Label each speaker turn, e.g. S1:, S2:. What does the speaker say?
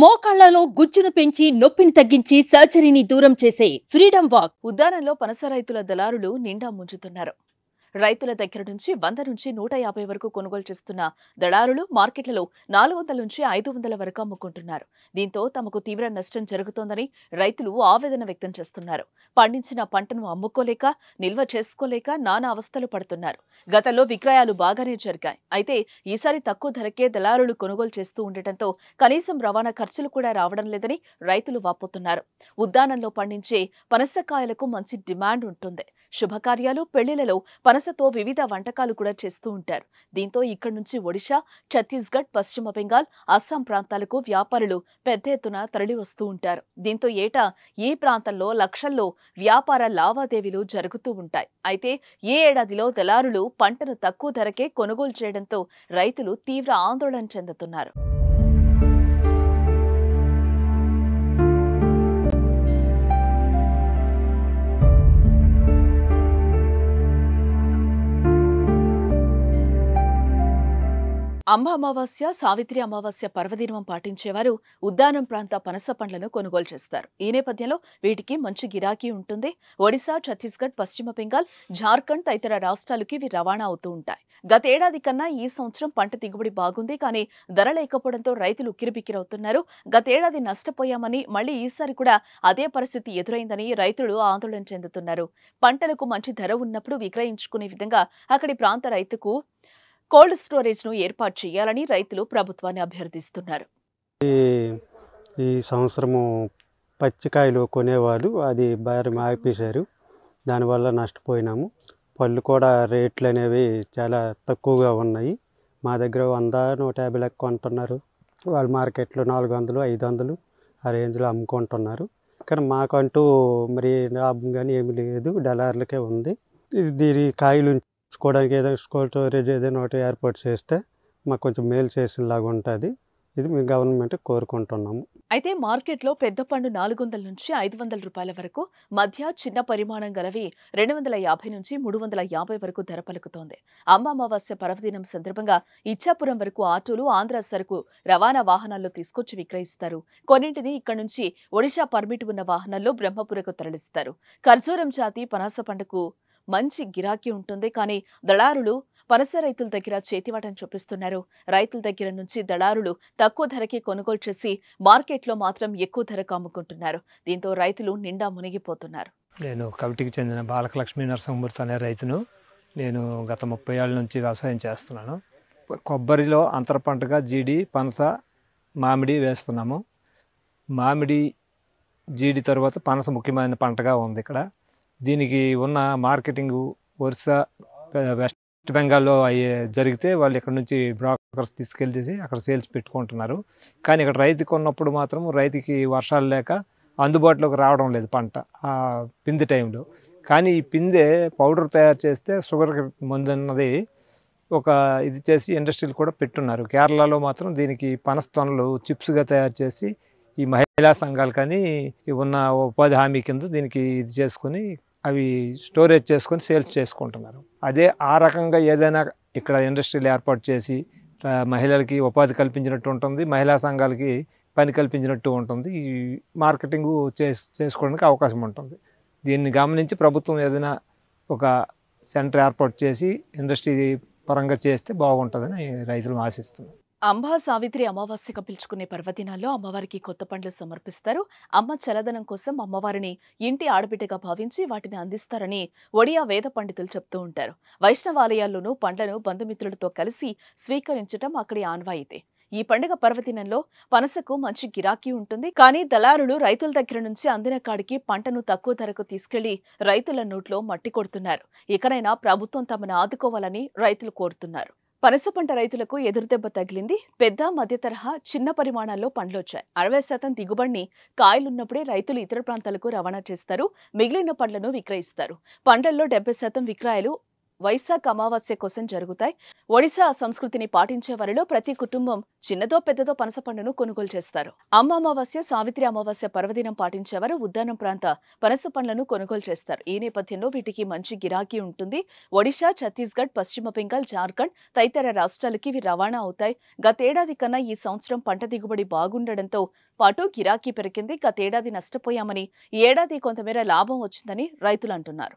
S1: మోకాళ్లలో గుజ్జును పెంచి నొప్పిని తగ్గించి సర్జరీని దూరం చేసే ఫ్రీడమ్ వాక్ ఉదాహరణలో పనస రైతుల దళారులు నిండా ముంచుతున్నారు రైతుల దగ్గర నుంచి వంద నుంచి నూట యాభై వరకు కొనుగోలు చేస్తున్న దళారులు మార్కెట్లలో నాలుగు వందల నుంచి ఐదు వందల వరకు అమ్ముకుంటున్నారు దీంతో తమకు తీవ్ర నష్టం జరుగుతోందని రైతులు ఆవేదన వ్యక్తం చేస్తున్నారు పండించిన పంటను అమ్ముకోలేక నిల్వ చేసుకోలేక నానా అవస్థలు పడుతున్నారు గతంలో విక్రయాలు బాగానే జరిగాయి అయితే ఈసారి తక్కువ ధరకే దళారులు కొనుగోలు చేస్తూ ఉండటంతో కనీసం రవాణా ఖర్చులు కూడా రావడం లేదని రైతులు వాపోతున్నారు ఉద్దానంలో పండించే పనసకాయలకు మంచి డిమాండ్ ఉంటుంది శుభకార్యాలు పెళ్లిలలో పనసతో వివిధ వంటకాలు కూడా చేస్తూ ఉంటారు దీంతో ఇక్కడి నుంచి ఒడిశా ఛత్తీస్గఢ్ పశ్చిమ బెంగాల్ అస్సాం ప్రాంతాలకు వ్యాపారులు పెద్ద ఎత్తున తరలివస్తూ ఉంటారు దీంతో ఏటా ఈ ప్రాంతంలో లక్షల్లో వ్యాపార లావాదేవీలు జరుగుతూ ఉంటాయి అయితే ఈ ఏడాదిలో దళారులు పంటను తక్కువ ధరకే కొనుగోలు చేయడంతో రైతులు తీవ్ర ఆందోళన చెందుతున్నారు అంబ అమావాస్య సావిత్రి అమావాస్య పర్వదినం పాటించేవారు ఉద్దానం ప్రాంత పనస పండ్లను కొనుగోలు చేస్తారు ఈ నేపథ్యంలో వీటికి మంచి గిరాకీ ఉంటుంది ఒడిశా ఛత్తీస్గఢ్ పశ్చిమ బెంగాల్ జార్ఖండ్ తదితర రాష్ట్రాలకు ఇవి రవాణా అవుతూ ఉంటాయి గతేడాది కన్నా ఈ సంవత్సరం పంట దిగుబడి బాగుంది కానీ ధర లేకపోవడంతో రైతులు ఉక్కిరిబిక్కిరవుతున్నారు గతేడాది నష్టపోయామని మళ్లీ ఈసారి కూడా అదే పరిస్థితి ఎదురైందని రైతులు ఆందోళన చెందుతున్నారు పంటలకు మంచి ధర ఉన్నప్పుడు విక్రయించుకునే విధంగా అక్కడి ప్రాంత రైతుకు కోల్డ్ స్టోరేజ్ను ఏర్పాటు చేయాలని రైతులు ప్రభుత్వాన్ని అభ్యర్థిస్తున్నారు
S2: ఈ సంవత్సరము పచ్చికాయలు కొనేవాళ్ళు అది భారం ఆపేశారు దానివల్ల నష్టపోయినాము పళ్ళు కూడా రేట్లు అనేవి చాలా తక్కువగా ఉన్నాయి మా దగ్గర వంద నూట యాభై లెక్క కొంటున్నారు వాళ్ళు మార్కెట్లో నాలుగు వందలు ఐదు వందలు ఆ రేంజ్లో అమ్ముకుంటున్నారు కానీ మాకంటూ మరి లాభం కానీ ఏమీ లేదు డలార్లకే ఉంది దీని కాయలు చూసుకోవడానికి ఏదైనా స్కోర్ స్టోరేజ్ ఏదైనా ఒకటి ఏర్పాటు చేస్తే మాకు కొంచెం మేలు చేసినలాగా ఉంటుంది ఇది మీ గవర్నమెంట్ కోరుకుంటున్నాము
S1: అయితే మార్కెట్లో పెద్ద పండు నాలుగు వందల నుంచి ఐదు వందల రూపాయల వరకు మధ్య చిన్న పరిమాణం గలవి రెండు వందల యాభై నుంచి మూడు వందల యాభై వరకు ధర పలుకుతోంది అమ్మ అమావాస్య పర్వదినం సందర్భంగా ఇచ్చాపురం వరకు ఆటోలు ఆంధ్ర సరుకు రవాణా వాహనాల్లో తీసుకొచ్చి విక్రయిస్తారు కొన్నింటిని ఇక్కడ నుంచి ఒడిశా పర్మిట్ ఉన్న వాహనాల్లో బ్రహ్మపురకు తరలిస్తారు ఖర్జూరం జాతి పనాస పండుకు మంచి గిరాకీ ఉంటుంది కానీ దళారులు పనస రైతుల దగ్గర చేతివాటం చూపిస్తున్నారు రైతుల దగ్గర నుంచి దళారులు తక్కువ ధరకి కొనుగోలు చేసి మార్కెట్లో మాత్రం ఎక్కువ ధరకు అమ్ముకుంటున్నారు దీంతో రైతులు నిండా మునిగిపోతున్నారు
S2: నేను కవిటికి చెందిన బాలకలక్ష్మి నరసింహమూర్తి అనే రైతును నేను గత ముప్పై ఏళ్ళ నుంచి వ్యవసాయం చేస్తున్నాను కొబ్బరిలో అంతర పంటగా జీడి పనస మామిడి వేస్తున్నాము మామిడి జీడి తర్వాత పనస ముఖ్యమైన పంటగా ఉంది ఇక్కడ దీనికి ఉన్న మార్కెటింగ్ ఒరిస్సా వెస్ట్ బెంగాల్లో అయ్యే జరిగితే వాళ్ళు ఇక్కడ నుంచి బ్రోకర్స్ తీసుకెళ్ళేసి అక్కడ సేల్స్ పెట్టుకుంటున్నారు కానీ ఇక్కడ రైతుకు ఉన్నప్పుడు మాత్రం రైతుకి వర్షాలు లేక అందుబాటులోకి రావడం లేదు పంట ఆ పింది టైంలో కానీ ఈ పిందె పౌడర్ తయారు చేస్తే షుగర్ మందు అన్నది ఒక ఇది చేసి ఇండస్ట్రీలు కూడా పెట్టున్నారు కేరళలో మాత్రం దీనికి పనస్తొనలు చిప్స్గా తయారు చేసి ఈ మహిళా సంఘాలు కానీ ఉన్న ఉపాధి హామీ కింద దీనికి ఇది చేసుకుని అవి స్టోరేజ్ చేసుకొని సేల్స్ చేసుకుంటున్నారు అదే ఆ రకంగా ఏదైనా ఇక్కడ ఇండస్ట్రీలు ఏర్పాటు చేసి మహిళలకి ఉపాధి కల్పించినట్టు ఉంటుంది మహిళా సంఘాలకి పని కల్పించినట్టు ఉంటుంది ఈ మార్కెటింగ్ చేసుకోవడానికి అవకాశం ఉంటుంది దీన్ని గమనించి ప్రభుత్వం ఏదైనా ఒక సెంటర్ ఏర్పాటు చేసి ఇండస్ట్రీ పరంగా చేస్తే బాగుంటుందని రైతులు ఆశిస్తున్నారు
S1: అంబా సావిత్రి అమావాస్యగా పిలుచుకునే పర్వదినాల్లో అమ్మవారికి కొత్త పండ్లు సమర్పిస్తారు అమ్మ చలదనం కోసం అమ్మవారిని ఇంటి ఆడబిడ్డగా భావించి వాటిని అందిస్తారని ఒడియా వేద పండితులు చెప్తూ ఉంటారు వైష్ణవాలయాల్లోనూ పండ్లను బంధుమిత్రులతో కలిసి స్వీకరించటం అక్కడి ఆన్వాయితే ఈ పండుగ పర్వదినంలో పనసకు మంచి గిరాకీ ఉంటుంది కానీ దళారులు రైతుల దగ్గర నుంచి అందిన కాడికి పంటను తక్కువ ధరకు తీసుకెళ్లి రైతుల నోట్లో మట్టి కొడుతున్నారు ఇకనైనా ప్రభుత్వం తమను ఆదుకోవాలని రైతులు కోరుతున్నారు పనస పంట రైతులకు ఎదురుదెబ్బ తగిలింది పెద్ద మధ్య తరహా చిన్న పరిమాణాల్లో పండ్లొచ్చాయి అరవై శాతం దిగుబడిని కాయలున్నప్పుడే రైతులు ఇతర ప్రాంతాలకు రవాణా చేస్తారు మిగిలిన పండ్లను విక్రయిస్తారు పండ్లలో డెబ్బై శాతం విక్రయాలు వైశాఖ అమావాస్య కోసం జరుగుతాయి ఒడిశా సంస్కృతిని పాటించే వారిలో ప్రతి కుటుంబం చిన్నదో పెద్దదో పనస పండును కొనుగోలు చేస్తారు అమ్మ అమావాస్య సావిత్రి అమావాస్య పర్వదినం పాటించేవారు ఉద్యానం ప్రాంత పనస పండ్లను కొనుగోలు చేస్తారు ఈ నేపథ్యంలో వీటికి మంచి గిరాకీ ఉంటుంది ఒడిశా ఛత్తీస్గఢ్ పశ్చిమ బెంగాల్ జార్ఖండ్ తదితర రాష్ట్రాలకి ఇవి రవాణా అవుతాయి గతేడాది కన్నా ఈ సంవత్సరం పంట దిగుబడి బాగుండటంతో పాటు గిరాకీ పెరిగింది గతేడాది నష్టపోయామని ఏడాది కొంతమేర లాభం వచ్చిందని రైతులు అంటున్నారు